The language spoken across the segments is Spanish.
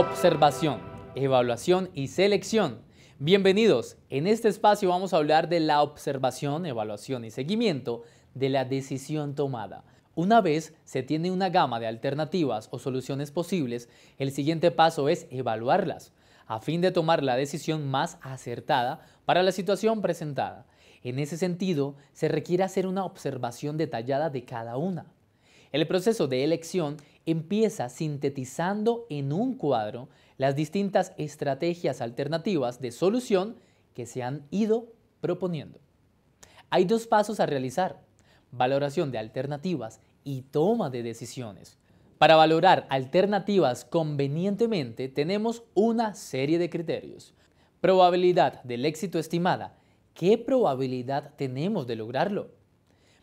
Observación, evaluación y selección. Bienvenidos. En este espacio vamos a hablar de la observación, evaluación y seguimiento de la decisión tomada. Una vez se tiene una gama de alternativas o soluciones posibles, el siguiente paso es evaluarlas, a fin de tomar la decisión más acertada para la situación presentada. En ese sentido, se requiere hacer una observación detallada de cada una. El proceso de elección empieza sintetizando en un cuadro las distintas estrategias alternativas de solución que se han ido proponiendo. Hay dos pasos a realizar, valoración de alternativas y toma de decisiones. Para valorar alternativas convenientemente tenemos una serie de criterios. Probabilidad del éxito estimada. ¿Qué probabilidad tenemos de lograrlo?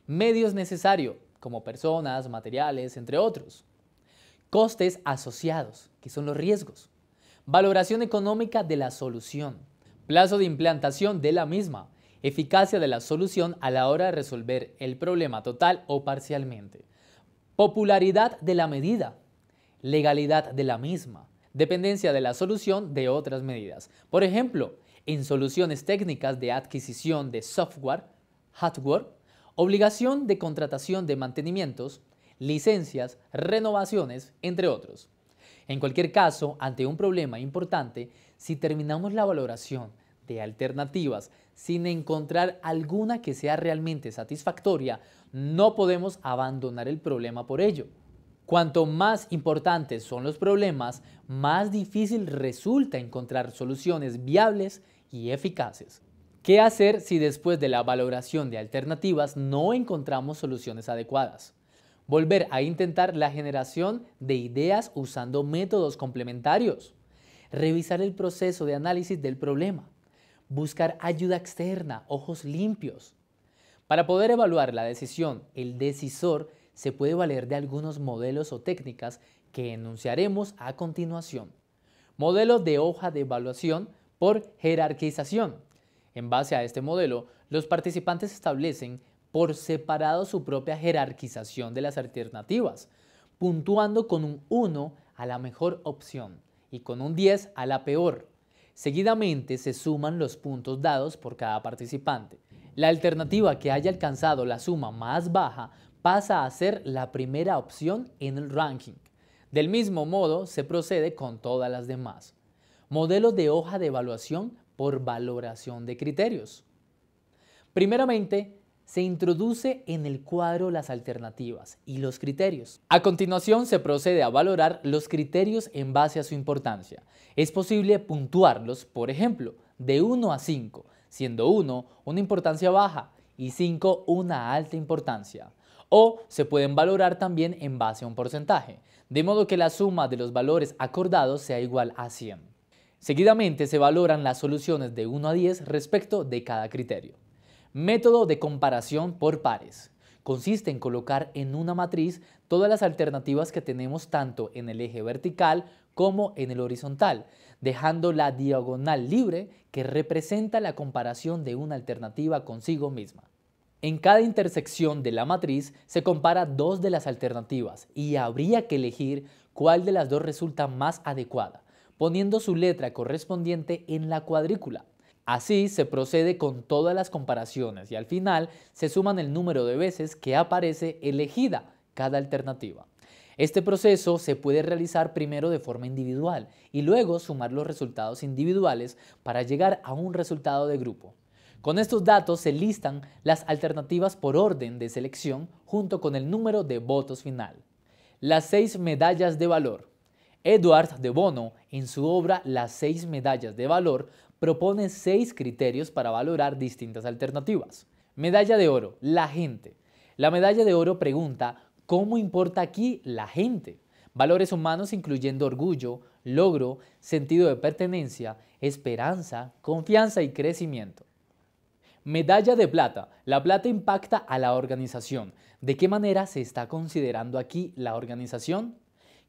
Medios necesarios, como personas, materiales, entre otros. Costes asociados, que son los riesgos. Valoración económica de la solución. Plazo de implantación de la misma. Eficacia de la solución a la hora de resolver el problema total o parcialmente. Popularidad de la medida. Legalidad de la misma. Dependencia de la solución de otras medidas. Por ejemplo, en soluciones técnicas de adquisición de software, hardware, obligación de contratación de mantenimientos, licencias, renovaciones, entre otros. En cualquier caso, ante un problema importante, si terminamos la valoración de alternativas sin encontrar alguna que sea realmente satisfactoria, no podemos abandonar el problema por ello. Cuanto más importantes son los problemas, más difícil resulta encontrar soluciones viables y eficaces. ¿Qué hacer si después de la valoración de alternativas no encontramos soluciones adecuadas? Volver a intentar la generación de ideas usando métodos complementarios. Revisar el proceso de análisis del problema. Buscar ayuda externa, ojos limpios. Para poder evaluar la decisión, el decisor se puede valer de algunos modelos o técnicas que enunciaremos a continuación. Modelo de hoja de evaluación por jerarquización. En base a este modelo, los participantes establecen por separado su propia jerarquización de las alternativas, puntuando con un 1 a la mejor opción y con un 10 a la peor. Seguidamente se suman los puntos dados por cada participante. La alternativa que haya alcanzado la suma más baja pasa a ser la primera opción en el ranking. Del mismo modo se procede con todas las demás. Modelos de hoja de evaluación por valoración de criterios. Primeramente, se introduce en el cuadro las alternativas y los criterios. A continuación se procede a valorar los criterios en base a su importancia. Es posible puntuarlos, por ejemplo, de 1 a 5, siendo 1 una importancia baja y 5 una alta importancia. O se pueden valorar también en base a un porcentaje, de modo que la suma de los valores acordados sea igual a 100. Seguidamente se valoran las soluciones de 1 a 10 respecto de cada criterio. Método de comparación por pares. Consiste en colocar en una matriz todas las alternativas que tenemos tanto en el eje vertical como en el horizontal, dejando la diagonal libre que representa la comparación de una alternativa consigo misma. En cada intersección de la matriz se compara dos de las alternativas y habría que elegir cuál de las dos resulta más adecuada, poniendo su letra correspondiente en la cuadrícula Así se procede con todas las comparaciones y al final se suman el número de veces que aparece elegida cada alternativa. Este proceso se puede realizar primero de forma individual y luego sumar los resultados individuales para llegar a un resultado de grupo. Con estos datos se listan las alternativas por orden de selección junto con el número de votos final. Las seis medallas de valor. Edward de Bono, en su obra Las seis medallas de valor, propone seis criterios para valorar distintas alternativas. Medalla de oro, la gente. La medalla de oro pregunta, ¿cómo importa aquí la gente? Valores humanos incluyendo orgullo, logro, sentido de pertenencia, esperanza, confianza y crecimiento. Medalla de plata. La plata impacta a la organización. ¿De qué manera se está considerando aquí la organización?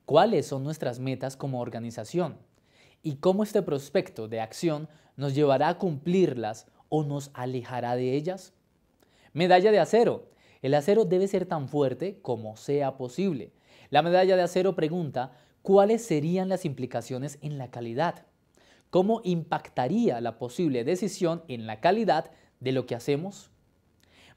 ¿Cuáles son nuestras metas como organización? y cómo este prospecto de acción nos llevará a cumplirlas o nos alejará de ellas? Medalla de acero. El acero debe ser tan fuerte como sea posible. La medalla de acero pregunta, ¿cuáles serían las implicaciones en la calidad? ¿Cómo impactaría la posible decisión en la calidad de lo que hacemos?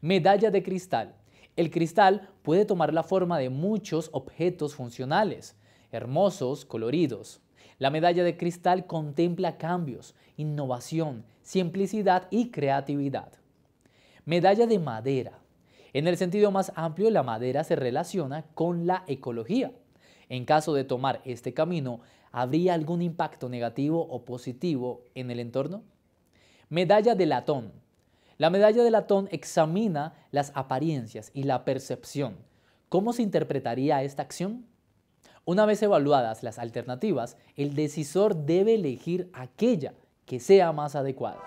Medalla de cristal. El cristal puede tomar la forma de muchos objetos funcionales, hermosos, coloridos, la medalla de cristal contempla cambios, innovación, simplicidad y creatividad. Medalla de madera. En el sentido más amplio, la madera se relaciona con la ecología. En caso de tomar este camino, ¿habría algún impacto negativo o positivo en el entorno? Medalla de latón. La medalla de latón examina las apariencias y la percepción. ¿Cómo se interpretaría esta acción? Una vez evaluadas las alternativas, el decisor debe elegir aquella que sea más adecuada.